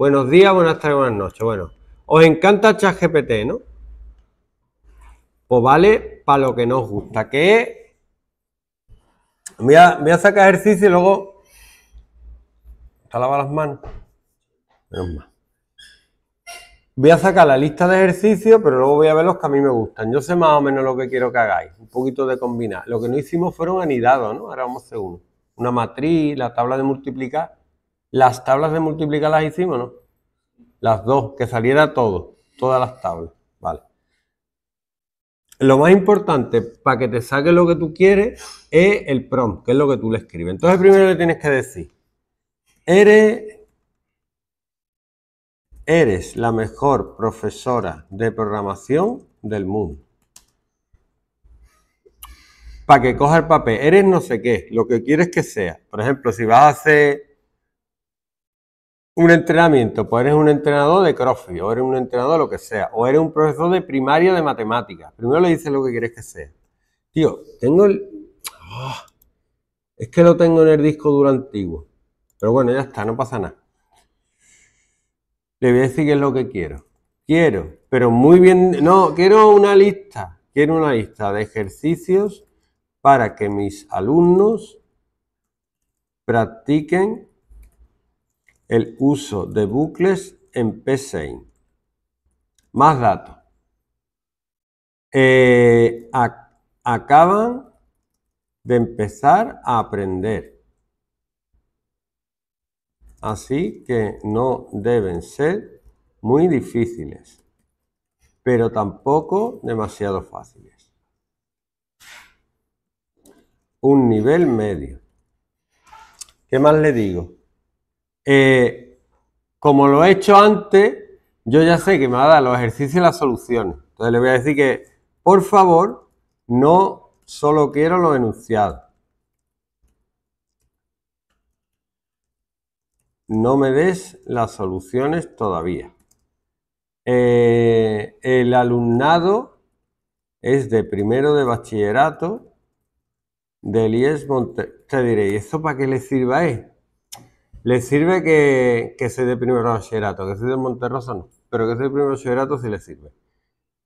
Buenos días, buenas tardes, buenas noches. Bueno, os encanta ChatGPT, ¿no? Pues vale para lo que nos gusta, que voy a, voy a sacar ejercicio y luego Está lava las manos. Menos mal. Voy a sacar la lista de ejercicios, pero luego voy a ver los que a mí me gustan. Yo sé más o menos lo que quiero que hagáis. Un poquito de combinar. Lo que no hicimos fueron anidados, ¿no? Ahora vamos a hacer uno. Una matriz, la tabla de multiplicar. Las tablas de multiplicar las hicimos, ¿no? Las dos, que saliera todo, todas las tablas. Vale. Lo más importante para que te saque lo que tú quieres es el prompt, que es lo que tú le escribes. Entonces primero le tienes que decir, eres, eres la mejor profesora de programación del mundo para que coja el papel. Eres no sé qué, lo que quieres que sea. Por ejemplo, si vas a hacer un entrenamiento, pues eres un entrenador de CrossFit, o eres un entrenador de lo que sea, o eres un profesor de primaria de matemáticas. Primero le dices lo que quieres que sea. Tío, tengo el... ¡Ah! es que lo tengo en el disco duro antiguo. Pero bueno, ya está, no pasa nada. Le voy a decir qué es lo que quiero. Quiero, pero muy bien... No, quiero una lista. Quiero una lista de ejercicios para que mis alumnos practiquen el uso de bucles en PSeInt. Más datos. Eh, acaban de empezar a aprender. Así que no deben ser muy difíciles, pero tampoco demasiado fáciles. Un nivel medio. ¿Qué más le digo? Eh, como lo he hecho antes, yo ya sé que me va a dar los ejercicios y las soluciones. Entonces le voy a decir que, por favor, no solo quiero lo enunciado, No me des las soluciones todavía. Eh, el alumnado es de primero de bachillerato del IES Monte. Te diré, ¿y eso para qué le sirva? él? ¿Le sirve que, que se dé primero bachillerato, que se de Monterrosa no, pero que sea de primero bachillerato sí le sirve.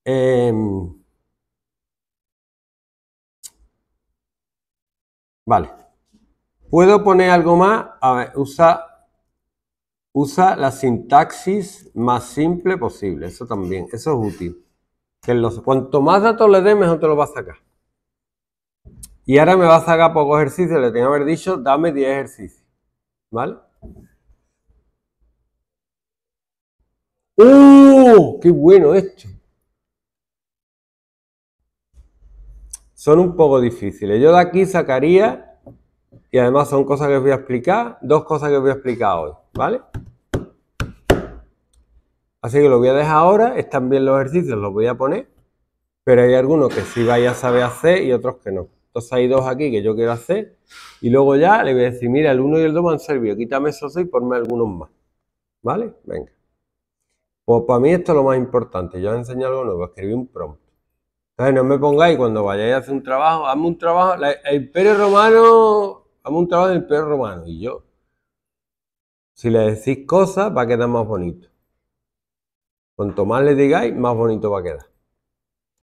Em, vale. ¿Puedo poner algo más? A ver, usa Usa la sintaxis más simple posible. Eso también, eso es útil. Que los, cuanto más datos le dé, mejor te lo vas a sacar. Y ahora me vas a sacar poco ejercicio. Le tengo que haber dicho, dame 10 ejercicios. ¿Vale? ¡Oh! ¡Qué bueno esto! Son un poco difíciles. Yo de aquí sacaría, y además son cosas que os voy a explicar, dos cosas que voy a explicar hoy, ¿vale? Así que lo voy a dejar ahora, están bien los ejercicios, los voy a poner, pero hay algunos que sí vais a saber hacer y otros que no. Entonces hay dos aquí que yo quiero hacer y luego ya le voy a decir, mira, el 1 y el 2 me han servido, quítame esos seis y ponme algunos más. ¿Vale? Venga. Pues para mí esto es lo más importante. Yo os enseño algo nuevo, escribí un prompt. Entonces no me pongáis cuando vayáis a hacer un trabajo, hazme un trabajo, el imperio romano, hazme un trabajo del imperio romano. Y yo, si le decís cosas, va a quedar más bonito. Cuanto más le digáis, más bonito va a quedar.